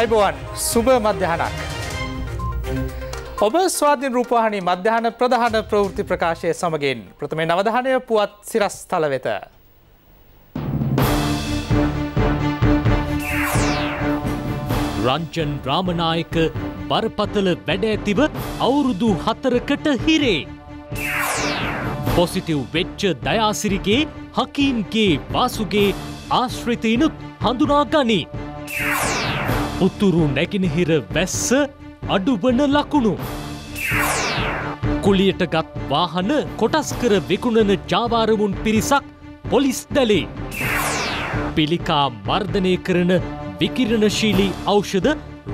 අයිබෝවන් සුබ මධ්‍යහනක්. ඔබ ස්වාධීන් රූපහණි මධ්‍යහන ප්‍රධාන ප්‍රවෘති ප්‍රකාශය සමගින් ප්‍රථමේ නවධානය පුවත් සිරස් තල වෙත. රංචන් රාමනායක බරපතල වැඩ ඇතිව අවුරුදු හතරකට හිරේ. පොසිටව් වෙච්ච දයාසිරිගේ හකීම්ගේ වාසුගේ ආශ්‍රිතයනුත් හඳුනා ගනී. උතුරු නැගෙනහිර වැස්ස අඩුවන ලකුණු. කුලියට ගත් වාහන කොටස් කර විකුණන ජාවාරමුන් පිරිසක් පොලිස් දැලේ. පිළිකා මර්ධනය කරන විකිරණශීලී ඖෂධ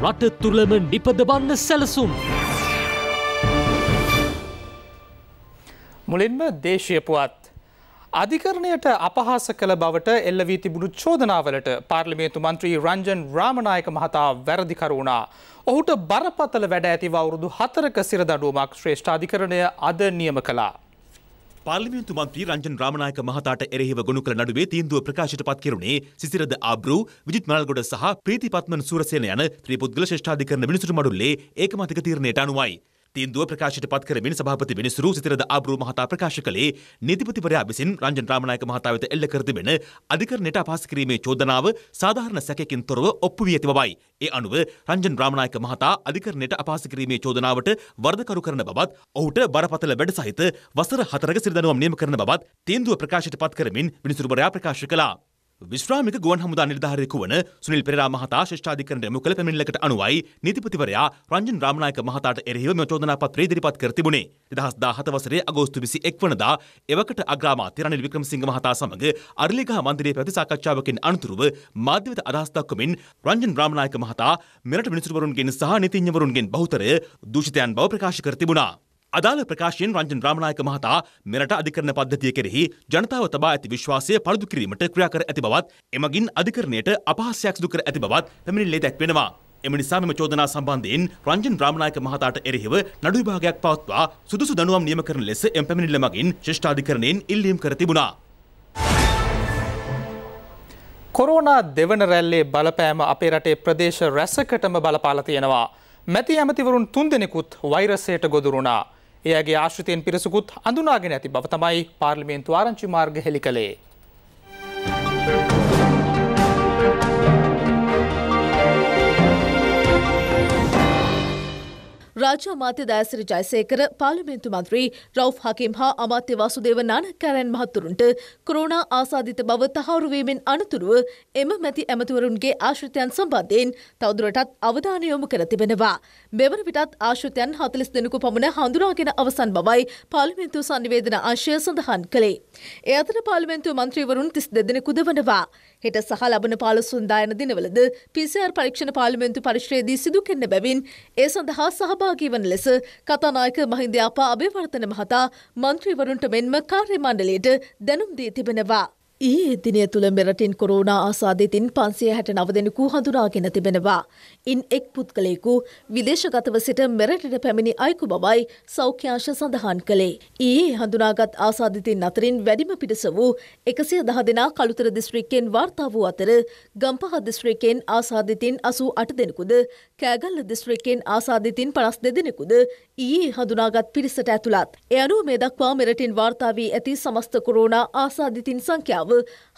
රට තුළම නිපදබන්න සැලසුම්. මුලින්ම දේශය පුවත් අධිකරණයට අපහාස කළ බවට එල්ල වී තිබුණු චෝදනාවලට පාර්ලිමේතු මන්ත්‍රී රංජන් රාමනායක මහතා වැරදිකරුණා. ඔහුට බරපතල වැඩ ඇති වවුරුදු හතරක සිරදඩුවමක් ශ්‍රේෂ්ඨාධිකරණය අද නියම කලා. පාර්ලිමේන්තු මන්ත්‍රී රංජන් රාමනායක මහතාට එරෙහිව ගොනු කළ නඩුවේ තීන්දුව ප්‍රකාශයට පත් කෙරුණේ සිසිරද ආබ්‍රු විජිත් මනල්ගොඩ සහ ප්‍රීති පත්මන් සූරසේන යන ත්‍රිපුද්ගල ශ්‍රේෂ්ඨාධිකරණ මිනිසුරු මඩුල්ලේ ඒකමතික තීරණයට අනුවයි. තීන්දුව ප්‍රකාශයට පත් කරමින් සභාපති විනිසුරු සිතිරද ආබ්‍රූ මහතා ප්‍රකාශ කළේ නීතිපතිවරයා විසින් රංජන් රාමනායක මහතා වෙත එල්ල කර තිබෙන අධිකරණයට අපහාස කිරීමේ චෝදනාව සාධාරණ සැකකින් තොරව ඔප්පු වී ඇති බවයි. ඒ අනුව රංජන් රාමනායක මහතා අධිකරණයට අපහාස කිරීමේ චෝදනාවට වරදකරු කරන බවත් ඔහුට බරපතල වැඩ සහිත වසර හතරක සිරිදනුවම් නියම කරන බවත් තීන්දුව ප්‍රකාශයට පත් කරමින් විනිසුරුවරයා ප්‍රකාශ කළා. විශ්‍රාමික ගුවන් හමුදා නිර්ධාරයෙකු වන සුනිල් පෙරේරා මහතා ශිෂ්ඨාධිකරණයට යොමු කළ පැමිණිල්ලකට අනුවයි නීතිපතිවරයා රංජන් රාමනායක මහතාට එරෙහිව මෙම චෝදනා පත්‍රය ඉදිරිපත් කර තිබුණේ 2017 වසරේ අගෝස්තු 21 වනදා එවකට අග්‍රාමාත්‍ය රනිල් වික්‍රමසිංහ මහතා සමග අරලිගහ මන්දිරයේ පැවති සාකච්ඡාවකින් අනතුරුව මාධ්‍ය වෙත අදහස් දක්වමින් රංජන් රාමනායක මහතා මෙරට මිනිසුරුවරුන්ගෙන් සහ නීතිඥවරුන්ගෙන් බහුතරය දූෂිතයන් බව ප්‍රකාශ කර තිබුණා. අදාළ ප්‍රකාශයෙන් රංජන් රාමනායක මහතා මෙරට අධිකරණ පද්ධතිය කෙරෙහි ජනතාව තබා ඇති විශ්වාසය පළුදු කිරීමට ක්‍රියා කර ඇති බවත් එමගින් අධිකරණයට අපහාසයක් සිදු කර ඇති බවත් පැමිණිල්ලේ දැක්වෙනවා. එම නිසා මෙම චෝදනා සම්බන්ධයෙන් රංජන් රාමනායක මහතාට එරෙහිව නඩු විභාගයක් පවත්වා සුදුසු දඬුවම් නියම කරන ලෙස එම පැමිණිල්ල මගින් ශිෂ්ඨාධිකරණයෙන් ඉල්ලීම් කර තිබුණා. කොරෝනා දෙවන රැල්ලේ බලපෑම අපේ රටේ ප්‍රදේශ රැසකටම බලපාලා තියෙනවා. මැති ඇමතිවරුන් තුන්දෙනෙකුත් වෛරසයට ගොදුරුණා. එයගේ ආශ්‍රිතයෙන් පිරිසකුත් අඳුනාගෙන ඇති බව තමයි පාර්ලිමේන්තු ආරංචි මාර්ග හෙළි කළේ. ರಾಜ್ಯ ಅಮಾತ್ಯದ ದಾಸರಿ ಜಯಶೇಖರ್ ಪಾರ್ಲಿಮೆಂಟ್ ಮಂತ್ರಿ ರೌಫ್ ಹಕೀಂ ಹಾ ಅಮಾತ್ಯ වාසුදේව නානක්කාරයන් මහතුරුන්ට කොරෝනා ආසාධිත බව තහවුරුවීමෙන් අනතුරුව එම මැති ඇමතිවරුන්ගේ ආශ්‍රිතයන් සම්බන්ධයෙන් තවදුරටත් අවධානය යොමු කර තිබෙනවා. මෙවර විටත් ආශ්‍රිතයන් හතලිස් දෙනෙකු පමණ හඳුනාගෙන අවසන් බවයි පාර්ලිමේන්තු සංනිවේදන අංශය සඳහන් කළේ. ඒ අතර පාර්ලිමේන්තු මන්ත්‍රීවරුන් තිස් දෙදෙනෙකු දවනවා. හෙට සහ ලබන පාලසුන්දායන දිනවලද පිසිR පරීක්ෂණ පාලිමෙන්තු පරිශ්‍රයේදී සිදු කෙන්න බැවින් ඒ සඳහා සහභාගී වන ලෙස කතානායක මහින්දයාපා අභිවර්තන මහතා මන්ත්‍රීවරුන්ට මෙන්ම කාර්යමණ්ඩලයට දැනුම් දී තිබෙනවා. ඊයේ දිනය තුළ මෙරටින් කොරෝනා ආසාධිතින් පන්සිය හැට නවදෙනකු හඳුනාගෙන තිබෙනවා. ඉන් එක් පුද්ගලයෙකු විදේශගතව සිට මෙරටට පැමිණි අයකු බවයි සෞඛ්‍යංශ සඳහන් කළේ. ඊයේ හඳුනාගත් ආසාධිතින් අතරින් වැඩිම පිටස වූ එකසිය දහ දෙනා කළුතර දිස්ත්‍රික්කෙන් වාර්තා වූ අතර ගම්පහ දිස්ත්‍රිකෙන් ආසාධිතින් අසූ අට දෙනෙකුද කෑගල්ල දිස්ත්‍රිකෙන් ආසාධිතින් පනස් දෙදෙනෙකුද ඊයේ හඳුනාගත් පිරිසට ඇතුළත්. එ අනුව මේ දක්වා මෙරටින් වාර්තා වී ඇති සමස්ත කොරෝනා ආසාධිතින් සංඛ්‍යාව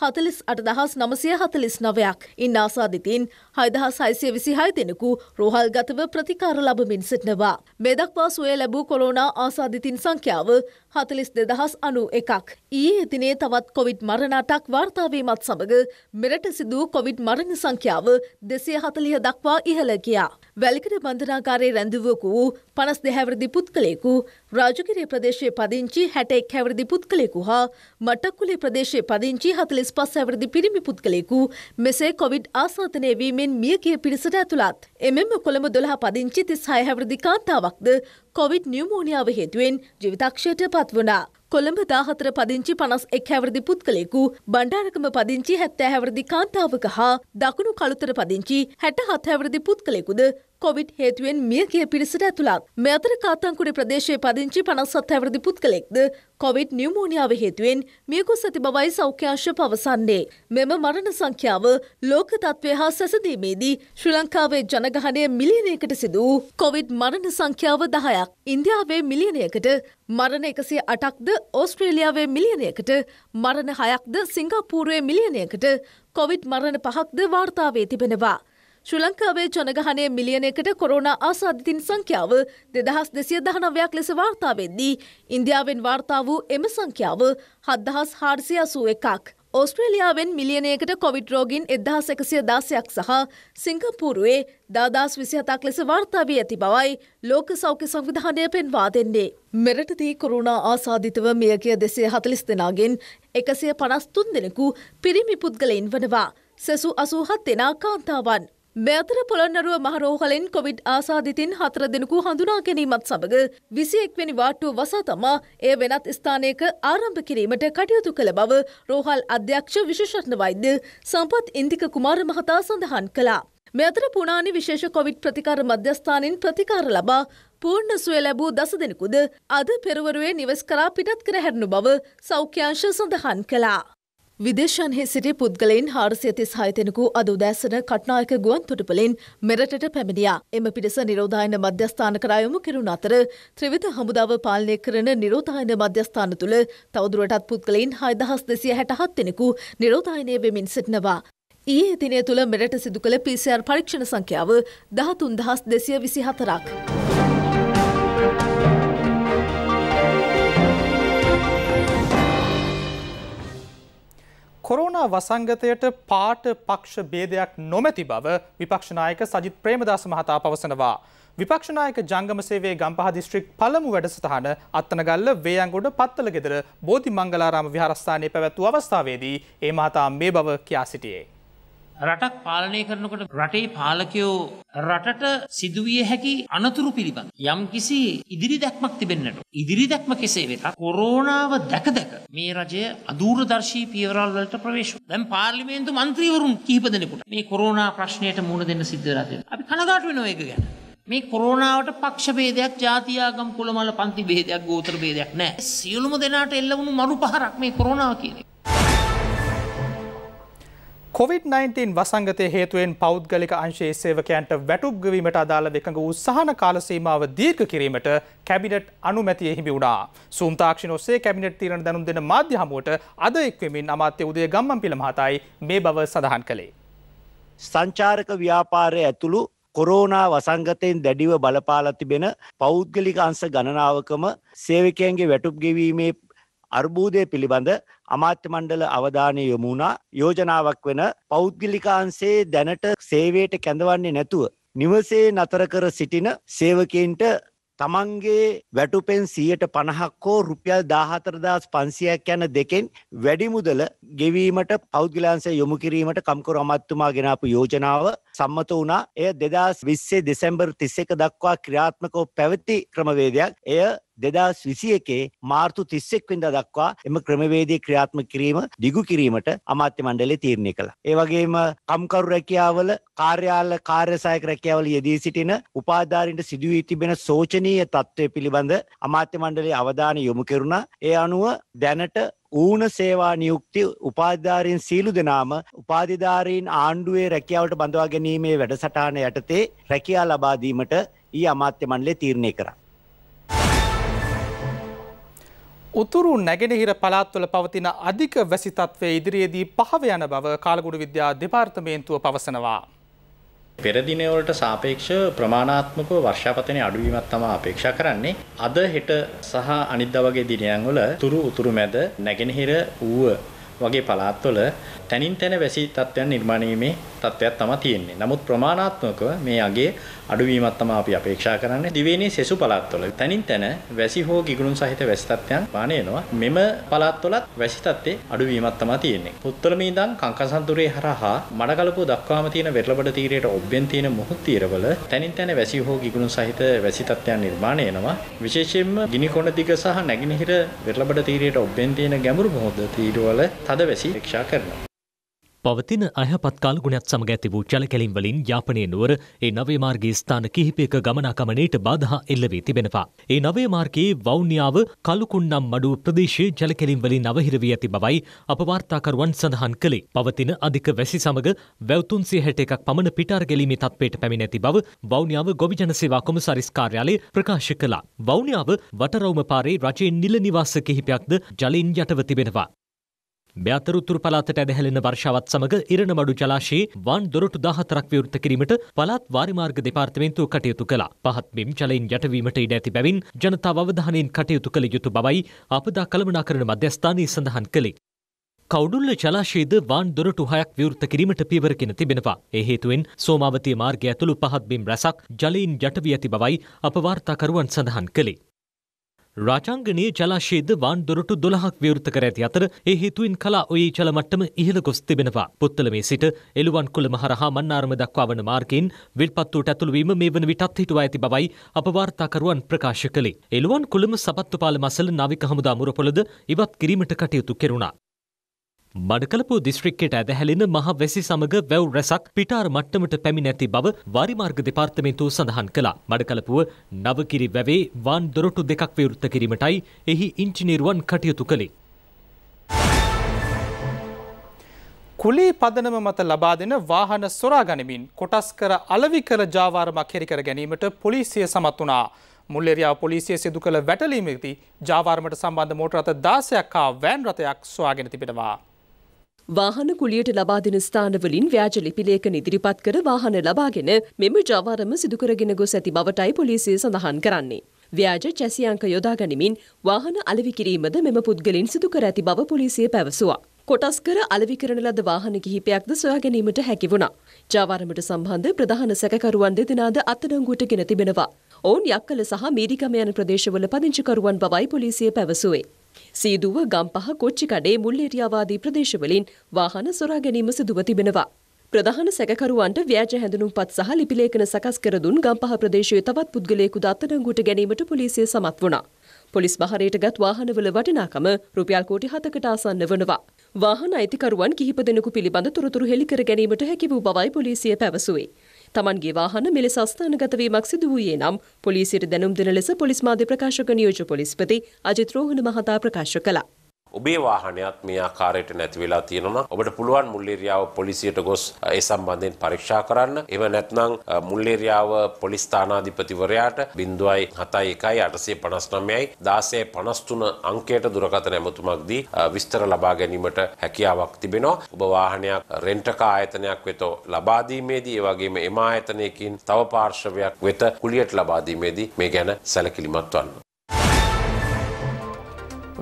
හතලිස් අටදහස් නමසය හතලිස් නවයක්. ඉන් ආසාධිතින් හයදහස් හයිසය විසිහය දෙෙනෙකු රෝහල් ගතව ප්‍රතිකාර ලබමින් සිටනවා. මේ දක්වා සුවය ලැබූ කොරෝනා ආසාධිතින් සංඛ්‍යාව හතලිස් දෙදහස් අනු එකක්. ඊයේ එතිනේ තවත් කොවිඩ් මරණටක් වාර්තාවීමත් සමඟ මෙරට සිදූ කොවිඩ් මරණ සංඛ්‍යාව දෙසය හතලිහ දක්වා ඉහළ ගියා. වැලිකඩ බන්ධනාකාරයේ රැඳ වූ පනස් දෙහැවරදි පුද්ගලයෙකු රාජගිරිය ප්‍රදේශයේ පදිංචි හැට එක් හැවරදි පුද්ගලයෙකු හා මටක්කුලේ ප්‍රදේශයේ පදිංචි හතලිස් පස් හැවරදි පිරිමි පුද්ගලයෙකු මෙසේ කොවිඩ් ආසාතනය වීමෙන් මිය ගිය පිරිසට ඇතුළත්. එමෙන්ම කොළඹ දොළහ පදිංචි තිස් හය හැවරදි කාන්තාවක්ද කොවිඩ් නියමෝනියාව හේතුවෙන් ජීවිතක්ෂයට පත්වනා. කොළඹ දාහතර පදිංචි පනස් එක් හැවරදි පුද්ගලෙකු බණ්ඩාරකම පදිංචි හැත්තෑ හැවරදි කාන්තාවක හා දකුණු කළුතර පදිංචි හැට හත් හැවරදි පුද්ගලෙකුද කොවිඩ් හේතුවෙන් මියගිය පිරිසට ඇතුළක්. මේ අතර කාත්තංකුඩේ ප්‍රදේශයේ පදිංචි 57 ඇවරදි පුද්ගලෙක්ද කොවිඩ් නියුමෝනියාව හේතුවෙන් මියගොස් ඇති බවයි සෞඛ්‍ය අංශ පවසන්නේ. මෙම මරණ සංඛ්‍යාව ලෝක තත්ත්වය හා සැසඳීමේදී ශ්‍රී ලංකාවේ ජනගහනය මිලියනයකට සිදු වූ කොවිඩ් මරණ සංඛ්‍යාව 10ක්. ඉන්දියාවේ මිලියනයකට මරණ 108ක්ද ඕස්ට්‍රේලියාවේ මිලියනයකට මරණ 6ක්ද සිංගප්පූරුවේ මිලියනයකට කොවිඩ් මරණ පහක්ද වාර්තාවේ තිබෙනවා. ශ්‍රී ලංකාවේ ජනගහනය මිලියනයකට කොරෝනා ආසාධිතින් සංඛ්‍යාව දෙදහස් දෙසිය දහනවයක් ලෙස වාර්තාවෙද්දී ඉන්දියාවෙන් වාර්තා වූ එම සංඛ්‍යාව හත්දහස් හාර්සිය අසූ එකක්. ඕස්ට්‍රේලියාවෙන් මිලියනයකට කොවිඩ් රෝගින් එදහස් එකසිය දාසයක් සහ සිංගපූරුවේ දාදස් විසිහතක් ලෙස වාර්තාාවී ඇති බවයි ලෝක සෞඛ්‍ය සංවිධානය පෙන්වා දෙන්නේ. මෙරටදී කොරුණා ආසාධිතව මියගිය දෙසේ හතලිස් දෙනාගෙන් එකසිය පනස්තුන් දෙනෙකු පිරිමි පුද්ගලයින් වනවා. සෙසු අසූහත් දෙනා කාන්තාවන්. බෑතර පොළොන්නරුව මහරෝහලෙන් කොවිඩ් ආසාධිතින් හතර දෙනෙකු හඳුනා ගැනීමත් සමඟ විසි එක්වැනි වාට්ටුව වසා තමා එය වෙනත් ස්ථානයක ආරම්භ කිරීමට කටයුතු කළ බව රෝහල් අධ්‍යක්ෂ විශෂණ වෛද්‍ය සම්පත් ඉන්දික කුමාර මහතා සඳහන් කළා. මෙ අතර පුනානි විශේෂ කොවිඩ් ප්‍රතිකාර මධ්‍යස්ථානින් ප්‍රතිකාර ලබා පූර්ණ සුවය ලැබූ දස දෙනෙකුද අද පෙරවරුවේ නිවස් කරා පිටත් කර හැරණු බව සෞඛ්‍යංශ සඳහන් කළා. විදේශන්හි සිටි පුද්ගලයින් හාරසියතිස් හයතෙනකු අද උදෑසන කට්නායක ගුවන් තොටුපලින් මෙරටට පැමිණියා. එම පිරිස නිරෝධායන මධ්‍යස්ථාන කරායොමු කෙරුණ අතර ත්‍රවිධ හමුදාව පාලනය කරන නිරෝධායන මධ්‍යස්ථාන තුළ තවදුරටත් පුද්ගලයින් හයදහස් දෙසිය හැටහත් දෙෙනෙකු නිරෝධායනය වෙමින් සිටිනවා. ඒ දිනය තුළ මෙරට සිදු කළ පිසිR පරීක්ෂණ සංඛ්‍යාව දහතුන් දහස් දෙසිය විසි හතරක්. කොරෝනා වසංගතයට පාට පක්ෂ බේදයක් නොමැති බව විපක්ෂනායක සජිත් ප්‍රේමදාස මහතා පවසනවා. විපක්ෂනායක ජංගම සේවේ ගම්පහ දිස්ත්‍රික් පළමු වැඩසටහන අත්තනගල්ල වේයන්ගොඩ පත්තල ගෙදර බෝධි මංගලාරාම විහාරස්ථානයේ පැවැත්වූ අවස්ථාවේදී ඒ මහතා මේ බව කියා සිටියේ. රටක් පාලනය කරනකොට රටේ පාලකයෝ රටට සිදුවිය හැකි අනතුරු පිළිබඳ යම් කිසි ඉදිරි දැක්මක් තිබෙන්නට ඉදිරි දැක්ම කෙසේ වෙතත් කොරෝනාව දැක දැක මේ රජය අදූරදර්ශී පියවරල් වලට ප්‍රවේශ දැන් පාර්ලිමේන්තු മന്ത്രിවරුන් කිහිප දෙනෙකුට මේ කොරෝනා ප්‍රශ්නයට මුහුණ දෙන්න සිද්ධ වෙලා තියෙනවා අපි කනගාටු වෙනවා ඒක ගැන මේ කොරෝනාවට පක්ෂ ભેදයක්, ජාතියාගම්, කුලමල, පන්ති ભેදයක්, ගෝත්‍ර ભેදයක් නැහැ. සියලුම දෙනාට එල්ල වුණු මරු පහරක් මේ කොරෝනාව කියන්නේ. COVID-19 වසංගතය හේතුවෙන් පෞද්ගලික අංශයේ සේවකයන්ට වැටුප්ගවීමට අදාළ දෙකඟ වූ සහන කාලසීමාව දීර්ඝ කිරීමට කැබිනට් අනුමැතිය හිමි වුණා. සූම් තාක්ෂණ ඔස්සේ කැබිනට් තීරණ දැනුම් දෙන මාධ්‍ය හමුවට අද එක්වෙමින් අමාත්‍ය උදය ගම්මන්පිල මහතායි මේ බව සඳහන් කළේ. සංචාරක ව්‍යාපාරය ඇතුළු කොරෝනා වසංගතයෙන් දැඩිව බලපාලා තිබෙන පෞද්ගලික අංශ ගණනාවකම සේවකයන්ගේ වැටුප් ගෙවීමේ අර්බූදය පිළිබඳ අමාත්‍ය මණ්ඩල අවධානය යොමු වුණා යෝජනාවක් වෙන පෞද්ගලිකාංශයේ දැනට සේවයට කැඳවන්නේ නැතුව නිවසේ නතර කර සිටින සේවකයන්ට තමන්ගේ වැටුපෙන් සියයට පණහක් හෝ රුපියල් දාහතරදාස් පන්සියක් යන දෙකෙන් වැඩිමුදල ගෙවීමට පෞද්ගලන්සය යොමු කිරීමට කම්කොර අමත්තුමා ගෙනාපු යෝජනාව සම්මත වුණා එය දෙදස් විස්සේ දෙසැම්බර් තිස්සක දක්වා ක්‍රියාත්මකෝ පැවති ක්‍රමවේදයක් එය දෙදස් විසි එකේ මාර්තු තිස්සෙක් වෙන්ඩ දක්වා එම ක්‍රමවේදී ක්‍රියාත්ම කිරීම දිගු කිරීමට අමාත්‍ය මණ්ඩලේ තීරණය කළ. ඒවගේම කම්කරු රැකියාවල කාර්යාල කාර්යසායක රැකියාවල යෙදී සිටින උපාධාරින්ට සිදුවී තිබෙන සෝචනීය තත්ත්වය පිළිබඳ අමාත්‍ය මණ්ඩලේ අවධානය යොමු කෙරුණා. ඒ අනුව දැනට ඌන සේවා නියුක්ති උපාධාරීන් සීලු දෙනාම උපාධිධාරීන් ආණ්ඩුවේ රැකියාවට බඳවා ගැනීමේ වැඩසටහන යටතේ රැකියා ලබාදීමට ඊ අමාත්‍ය මණ්ඩලේ තීරණය කරා. උතුරු නැගෙනහිර පළාත්වල පවතින අධික වැසි තත්ත්වය ඉදිරියේදී පහව යන බව කාලගුණ විද්‍යා දෙපාර්තමේන්තුව පවසනවා. පෙර දිනවලට සාපේක්ෂව ප්‍රමාණාත්මකව වර්ෂාපතනයේ අඩුවීමක් තමයි අපේක්ෂා කරන්නේ. අද හෙට සහ අනිද්දා වගේ දිනයන් වල තුරු උතුරු මැද නැගෙනහිර ඌව වගේ පළාත්වල තනින් තන වැසි තත්ත්වයන් නිර්මාණය වීමේ තත්ත්වයක් තමයි තියෙන්නේ. නමුත් ප්‍රමාණාත්මකව මේ අගේ අඩුවීමක් තමයි අපි අපේක්ෂා කරන්නේ. දිවයිනේ සෙසු පළාත්වල තනින් තන වැසි හෝ ගිගුරුන් සහිත වැසි තත්ත්වයන් පානේනවා. මෙම පළාත්වලත් වැසි තත්ත්වේ අඩුවීමක් තමයි තියෙන්නේ. උත්තර මීදන් කංකසන්තුරේ හරහා මඩකලපුව දක්වාම තියෙන වෙරළබඩ තීරයට ඔබ්බෙන් තියෙන මුහුත් තීරවල තනින් තන වැසි හෝ ගිගුරුන් සහිත වැසි තත්ත්වයන් නිර්මාණය වෙනවා. විශේෂයෙන්ම ගිනිකොණ දිග සහ නැගෙනහිර වෙරළබඩ තීරයට ඔබ්බෙන් තියෙන ගැඹුරු මුහුද තීරවල තද වැසි පරීක්ෂා කරනවා. පවතින අයහපත් කාලගුණයක් සමග ඇති වූ ජලකැලින් වලින් යාපනය නුවර ඒ නවේ මාර්ගයේ ස්ථාන කිහිපයක ගමනාගමනයට බාධා එල්ල වී තිබෙනවා. ඒ නවේ මාර්ගයේ වවුනියාව කලුකුන්නම් මඩුව ප්‍රදේශයේ ජලකැලින් වලින් අවහිර වී ඇති බවයි අප වාර්තාකරුවන් සඳහන් කළේ. පවතින අධික වැසි සමග වැව් 361ක් පමණ පිටාර ගැලීමේ තත්ත්වයට පැමිණ ඇති බව වවුනියාව ගොවි ජන සේවා කොමසාරිස් කාර්යාලය ප්‍රකාශ කළා. වවුනියාව වටරවුම පාරේ රජයේ නිල නිවාස කිහිපයක්ද ජලයෙන් යටව තිබෙනවා. මෙතරතුරු පලාතට ඇදහැලෙන වර්ෂාවත් සමඟ ඉරණමඩු ජලාශයේ වන් දොරටු 14ක් විවෘත කිරීමට පළාත් වාරිමාර්ග දෙපාර්තමේන්තුව කටයුතු කළා. පහත් බිම් ජලයෙන් යටවීමට ඉඩ ඇති බැවින් ජනතාව අවධානයෙන් කටයුතු කළ යුතු බවයි අපදා කළමනාකරන මධ්‍යස්ථානයේ සඳහන් කළේ. කවුඩුල්ල ජලාශයේද වාන් දොරටු හයක් විවෘත කිරීමට පියවරගෙන තිබෙනවා. ඒ හේතුවෙන් සෝමාවතී මාර්ගය ඇතුළු පහත් බිම් රැසක් ජලයෙන් යටවී ඇති බවයි අප වාර්තාකරුවන් සඳහන් කළේ. රාජාංගනයේ ජලාශයේද වාන් දොරටු දොළහක් විවෘත කර ඇති අතර ඒ හේතුවෙන් කලා ඔයේ ජලමට්ටම ඉහළ ගොස් තිබෙනවා. පුත්තලමේ සිට එළුවන් කුලම හරහා මන්නාරම දක්වා වන මාර්ගයෙන් විල්පත්තුවට ඇතුළුවීම මේ වන විටත් හිටුවා ඇති බවයි අප වාර්තාකරුවන් ප්‍රකාශ කළේ. එළුවන් කුලම සපත්තුපාල මසල නාවික හමුදා මුරපොළද ඉවත් කිරීමට කටයුතු කෙරුණා. බඩකලපු දිස්ත්‍රික්කයට ඇදහැලෙන මහ වැසි සමග වැව් රැසක් පිටාර මට්ටමට පැමිණ ඇති බව වරිමාර්ග දෙපාර්තමේන්තුව සඳහන් කළා. බඩකලපුව නවකිරි වැවේ වාන් දොරටු දෙකක් විවෘත කිරීමටයි එහි ඉංජිනේරුවන් කටයුතු කළේ. කුලී පදනම මත ලබා දෙන වාහන සොරා ගනිමින් කොටස් කර අලවි කර ජාවාරමක් හෙරිකර ගැනීමට පොලිසිය සමත් වනා. මුල්ලෙරයා පොලිසිය සිදු කළ වැටලීමති ජාවාරමට සම්බන්ධ මෝටරත දාසයක් හා වෑන් රථයක් ස්වාගෙන තිබෙනවා. වාහන කුලියට ලබා දෙන ස්ථානවලින් ව්‍යාජ ලිපිලේඛන ඉදිරිපත් කර වාහන ලබාගෙන මෙම ජවරම සිදු කරගෙන ගොස් ඇති බවටයි පොලිසිය සඳහන් කරන්නේ. ව්‍යාජ චැසි අංක යොදා ගනිමින් වාහන අලෙවි කිරීමද මෙම පුද්ගලින් සිදු කර ඇති බව පොලිසිය පැවසුවා. කොටස් කර අලෙවි කරන ලද වාහන කිහිපයක්ද සොයා ගැනීමට හැකි වුණා. ජාවාරමට සම්බන්ධ ප්‍රධාන සැකකරුවන් දෙදෙනාද අත්අඩංගුවට ගෙන තිබෙනවා. ඔවුන් යක්කල සහ මීරිකම යන ප්‍රදේශවල පදිංචිකරුවන් බවයි පොලිසිය පැවසුවේ. සීදුව ගම්පහ කොච්චිකඩේ මුල්ලේරියාවාදී ප්‍රදේශවලින් වාහන සොරා ගැනීම සිදුව තිබෙනවා. ප්‍රධාන සැකකරුවන්ට ව්‍යාජ හැඳුනුම්පත් සහ ලිපිලේඛන සකස් කර දුන් ගම්පහ ප්‍රදේශයේ තවත් පුද්ගලයෙකු දත්තනඟුට ගැනීමට පොලිසිය සමත් වුණා. පොලිස් බහරයට ගත් වාහනවල වටිනාකම රුපියල් කෝටි 7කට ආසන්න වනවා. වාහන අයිතිකරුවන් කිහිප දෙනෙකු පිළිබඳ තොරතුරු හෙළි කර ගැනීමට හැකි වූ බවයි පොලිසිය පැවසුවේ. තමන්ගේ වාහන මෙලෙස අස්ථානගත වීමක් සිදු වූයේ නම් පොලිසියට දැනුම් දෙන ලෙස පොලිස් මාධ්‍ය ප්‍රකාශක නියෝජ්‍ය පොලිස්පති අජිත් රෝහණ මහතා ප්‍රකාශ කළා. ඔබේ වාහනයක් මේ ආකාරයට නැති වෙලා තියෙනවා ඔබට පුළුවන් මුල්ලේරියාව පොලිසියට ගොස් ඒ සම්බන්ධයෙන් පරීක්ෂා කරන්න. එව නැත්නම් මුල්ලේරියාව පොලිස් ස්ථානාධිපතිවරයාට 0.71 859 අංකයට දුරකථන ඇමතුමක් දී විස්තර ලබා ගැනීමට හැකියාවක් තිබෙනවා. ඔබ වාහනයක් රෙන්ට් ආයතනයක් වෙත ලබා දීමේදී ඒ වගේම එම ආයතනයකින් තව පාර්ශවයක් වෙත කුලියට ලබා දීමේදී මේ ගැන සැලකිලිමත් වන්න.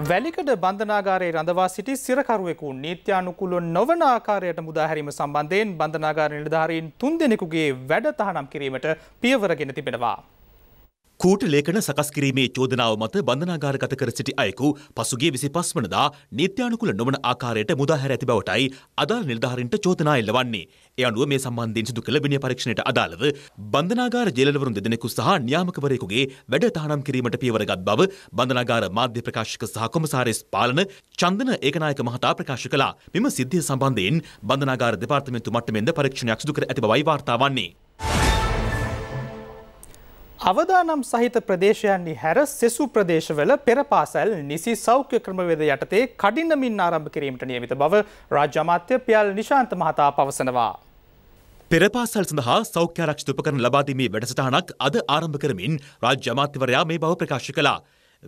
වැලිකඩ බන්ධනාගාරයේ රඳවා සිටි සිරකරුවෙකු නීත්‍යානුකුල නොවන ආකාරයට මුදාහැරීම සම්බන්ධයෙන් බන්ධනාගාර නිලධාරීන් තුන්දෙනෙකුගේ වැඩ තහනම් කිරීමට පියවර ගෙන තිබෙනවා. කූට ලේඛන සකස් කිරීමේ චෝදනාව මත බන්ධනාගාරගත කර සිටි අයෙකු පසුගිය 25 වනදා නීත්‍යානුකූල නොවන ආකාරයට මුදාහැර ඇති බවටයි අදාළ නිලධාරීන්ට චෝදනා එල්ලවන්නේ. ඒ අනුව මේ සම්බන්ධයෙන් සිදු කළ විනය පරීක්ෂණයට අදාළව බන්ධනාගාර ජේලවරුන් දෙදෙනෙකු සහ නියාමකවරයෙකුගේ වැඩ තහනම් කිරීමට පියවරගත් බව බන්ධනාගාර මාධ්‍ය ප්‍රකාශක සහ කොමසාරිස් පාලන චන්දන ඒකනායක මහතා ප්‍රකාශ කළා. මෙම සිද්ධිය සම්බන්ධයෙන් බන්ධනාගාර දෙපාර්තමේන්තු මට්ටමෙන්ද පරීක්ෂණයක් සිදු කර ඇති බවයි වාර්තා වන්නේ. අවදානම් සහිත ප්‍රදේශයන්හි හැර සෙසු ප්‍රදේශවල පෙරපාසැල් නිසි සෞඛ්‍ය ක්‍රමවේද යටතේ කඩින්නමින් ආරම්භ කිරීමට නියමිත බව රාජ්‍ය අමාත්‍ය පියල් නිශාන්ත මහතා පවසනවා. පෙරපාසල් සඳහා සෞඛ්‍යාරක්ෂිත උපකරණ ලබාදීමේ වැඩසටහනක් අද ආරම්භ කරමින් රාජ්‍ය අමාත්‍යවරයා මේ බව ප්‍රකාශ කළා.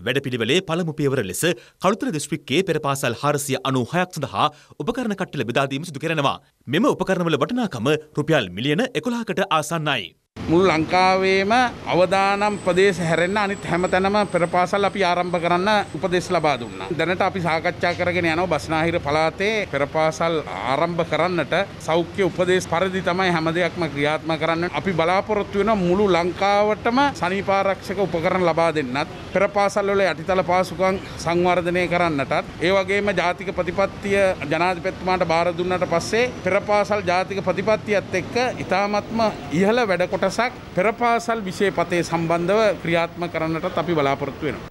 වැඩපිළිවෙලේ පළමු පියවර ලෙස කළුතර දිස්ත්‍රික්කයේ පෙරපාසල් 496ක් සඳහා උපකරණ කට්ටල බෙදා දීම සිදු කරනවා. මෙම උපකරණවල වටිනාකම රුපියල් මිලියන 11කට ආසන්නයි. මුළු ලංකාවේම අවදානම් ප්‍රදේශ හැරෙන්න අනිත් හැමතැනම පෙරපාසල් අපි ආරම්භ කරන්න උපදෙස් ලබා දුන්නා. දැනට අපි සාකච්ඡා කරගෙන යනවා බස්නාහිර පළාතේ පෙරපාසල් ආරම්භ කරන්නට සෞඛ්‍ය උපදෙස් පරිදි තමයි හැම දෙයක්ම ක්‍රියාත්මක කරන්න. අපි බලාපොරොත්තු වෙන මුළු ලංකාවටම සනීපාරක්ෂක උපකරණ ලබා දෙන්නත් පෙරපාසල් වල යටිතල පාසුකම් සංවර්ධනය කරන්නටත් ඒ වගේම ජාතික ප්‍රතිපත්තිය ජනාධිපතිතුමාට බාර දුන්නට පස්සේ පෙරපාසල් ජාතික ප්‍රතිපත්තියත් එක්ක ඉතාමත්ම ඉහළ වැඩ කොටස කොටසක් පෙරපාසල් විෂය පතේ සම්බන්ධව ක්‍රියාත්ම කරන්නටත් අපි බලාපොරොත්තු වෙනවා.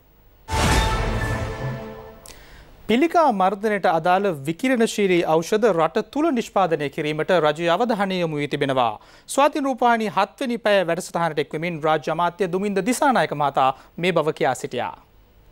පිළිකා මර්ධනයට අදාළ විකිරණශීරී ඖෂධ රට තුළ නිෂ්පාදනය කිරීමට රජය අවධානය යොමු වී තිබෙනවා. ස්වාති රූපාණි හත්වනි පැය වැඩසටහනට එක්වමින් රාජ්‍ය අමාත්‍ය දුමින්ද දිසානායක මහතා මේ බව කියා සිටියා.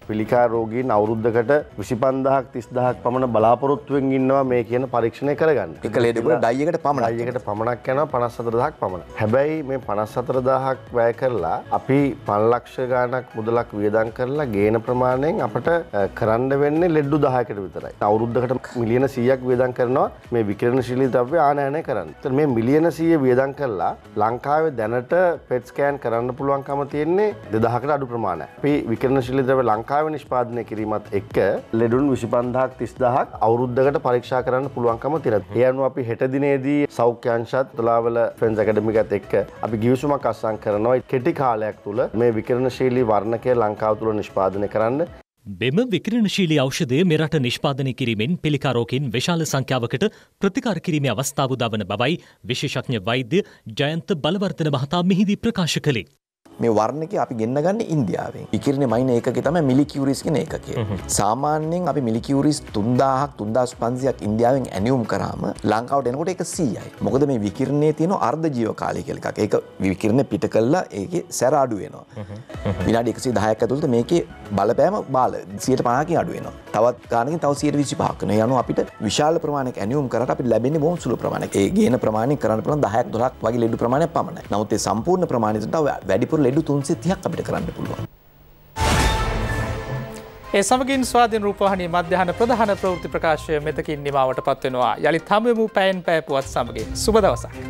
පිළිකා රෝගීන් අවුරුද්ධකට විසිපන්දහක් තිස්දහක් පමණ බලාපොරොත්තුවෙන් ඉන්නවා මේ කියන පරීක්ෂණය කරගන්න එක ලෙඩපුට ඩයිකට පමණ අයකට පමණක් යන පනස්සතරදහක් පමණ හැබැයි මේ පනස්සතරදාහක් වැය කරලා අපි පල්ලක්ෂ ගානක් මුදලක් වියදන් කරලා ගේන ප්‍රමාණයෙන් අපට කරන්න වෙන්නේ ලෙඩ්ඩු දහයකට විතරයි අවුරුද්ධකට මිලියන සීයක් වියදන් කරනවා මේ විකරණ ශිලිතව්‍ය ආනයනය කරන්න මේ මිලියන සීය වියදන් කරලා ලංකාවේ දැනට පෙට්ස්කෑන් කරන්න පුළුවන්කම තියෙන්නේ දෙදහකට අඩු ප්‍රමාණය අපි විකරණ ශිලිතව ලංකා ලංකාව නිෂ්පාදනය කිරීමත් එක්ක ලෙඩුන් විසිපන්දහක් තිස්දහක් අවුරුද්ධකට පරීක්ෂා කරන්න පුළුවන්කම තිර යනු අපි හෙටදිනේදී සෞඛ්‍යංශත් තුලාවල ෆෙන්න්ස කඩමිගත් එක්ක අපි ගිවිසුමක් අස්සං කරනවා කෙටි කාලයක් තුළ මේ විකරණශීලී වර්ණකය ලංකාව තුළ නිෂ්පාදනය කරන්න මෙම විකිරණශීලී ඖෂධය මෙරට නිෂ්පාදනය කිරීමෙන් පිළිකාරෝකින් විශාල සංඛ්‍යාවකට ප්‍රතිකාර කිරීමේ අවස්ථාව දවන බවයි විශේෂඥ වෛද්‍ය ජයන්ත බලවර්ධන මහතා මෙහිදී ප්‍රකාශ කළේ. මේ වර්ණක අපි ගෙන්න්න ගන්න ඉන්දියාවෙන් ඉකිරණ මයින එක තම මිලිකිවරිස් කෙන එක කිය සාමාන්‍යයෙන් අපි මිලිකිවරිස් තුන්දාහක් තුන්දස් පන්සියක් ඉන්දියාවෙන් ඇනියුම් කරම ලංකාවට එනකොට එක සීයයි මොකද මේ විකිරණය තියෙන අර්ධ ජීව කාලය කෙල්ක් එක විකිරණ පිට කල්ලා ඒක සැරාඩු වෙනවා විනාඩි එකසේ දහයක් ඇතුළට මේකේ බලපෑම බාල සියට පහකි අඩුවෙනවා තවත් ගානක තව සියට විසි පාක්න යනු අපිට විශාල ප්‍රමාණයක් ඇනියුම් කරට අපි ලැබෙන බොම් සුළු ප්‍රමාණක් ඒ ගේන ප්‍රමාණය කරන්න පුළන් දහයක් දොලක් වගේ ලෙඩු ප්‍රමාණය පමණ නමුත්ේ සම්පූර්ණ ප්‍රමාණයට වැඩිපුර ලෙඩු තුන්සි තියක් අපිට කරන්න පුළුවන්. සමගින් ස්වාධීන් රූපහණි මධ්‍යහන ප්‍රධාන ප්‍රෘති ප්‍රකාශය මෙතකින් නිමාවට පත්වෙනවා යළි තමමු පැයින් පැපුවත් සමගින් සුබදවසක්.